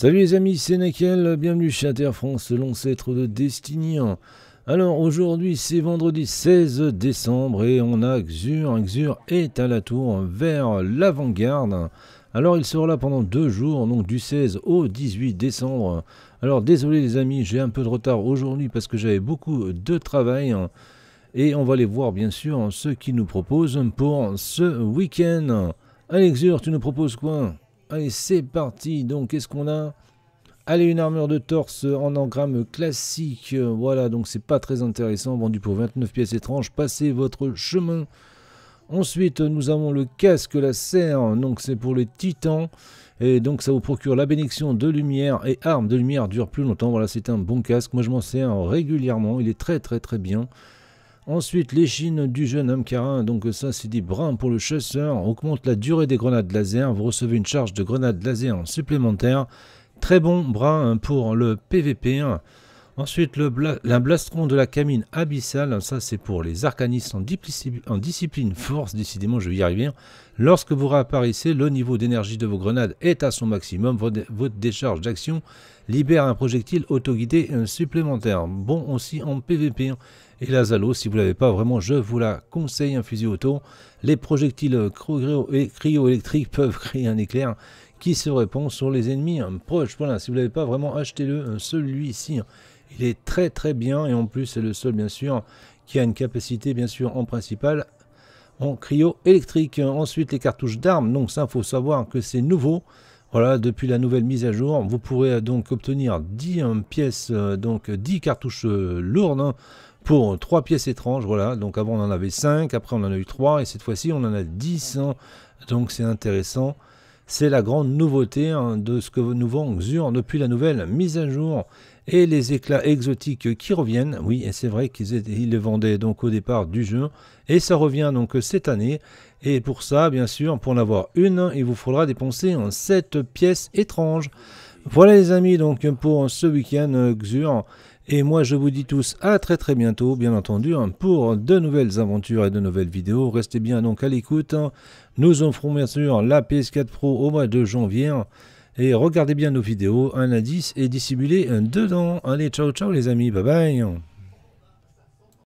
Salut les amis, c'est Nakel, bienvenue chez Inter France, l'ancêtre de Destiny Alors aujourd'hui c'est vendredi 16 décembre et on a Xur. Xur est à la tour vers l'avant-garde. Alors il sera là pendant deux jours, donc du 16 au 18 décembre. Alors désolé les amis, j'ai un peu de retard aujourd'hui parce que j'avais beaucoup de travail. Et on va aller voir bien sûr ce qu'il nous propose pour ce week-end. Allez Xur, tu nous proposes quoi Allez, c'est parti. Donc, qu'est-ce qu'on a Allez, une armure de torse en engramme classique. Voilà, donc c'est pas très intéressant. Vendu pour 29 pièces étranges. Passez votre chemin. Ensuite, nous avons le casque, la serre. Donc, c'est pour les titans. Et donc, ça vous procure la bénédiction de lumière. Et arme de lumière dure plus longtemps. Voilà, c'est un bon casque. Moi, je m'en sers régulièrement. Il est très, très, très bien. Ensuite, l'échine du jeune homme carin, donc ça c'est dit brun pour le chasseur, augmente la durée des grenades laser, vous recevez une charge de grenades laser en supplémentaire. Très bon brin pour le PVP. Ensuite, le blastron de la camine abyssale, ça c'est pour les arcanistes en, discipline force, décidément je vais y arriver. Lorsque vous réapparaissez, le niveau d'énergie de vos grenades est à son maximum, votre, décharge d'action libère un projectile autoguidé supplémentaire, bon aussi en PVP. Hein. Et la Zalo, si vous ne l'avez pas vraiment, je vous la conseille, un fusil auto. Les projectiles euh, cryo électriques peuvent créer un éclair qui se répond sur les ennemis proches. Voilà, si vous n'avez pas vraiment, acheté le celui-ci. Il est très très bien et en plus c'est le seul bien sûr qui a une capacité bien sûr en principal en cryo électrique. Ensuite les cartouches d'armes, donc ça il faut savoir que c'est nouveau. Voilà, depuis la nouvelle mise à jour, vous pourrez euh, donc obtenir 10 euh, pièces, euh, donc 10 cartouches lourdes hein, pour 3 pièces étranges. Voilà, donc avant on en avait 5, après on en a eu 3 et cette fois-ci on en a 10. Hein. donc c'est intéressant. C'est la grande nouveauté hein, de ce que nous vend Xur depuis la nouvelle mise à jour et les éclats exotiques qui reviennent. Oui, et c'est vrai qu'ils les vendaient donc au départ du jeu et ça revient donc cette année. Et pour ça, bien sûr, pour en avoir une, il vous faudra dépenser 7 pièces étranges. Voilà les amis, donc pour ce week-end Xur et moi, je vous dis tous à très très bientôt, bien entendu, hein, pour de nouvelles aventures et de nouvelles vidéos. Restez bien donc à l'écoute. Hein. Nous offrons bien sûr la PS4 Pro au mois de janvier. Hein. Et regardez bien nos vidéos, un indice est dissimulé dedans. Allez, ciao ciao les amis, bye bye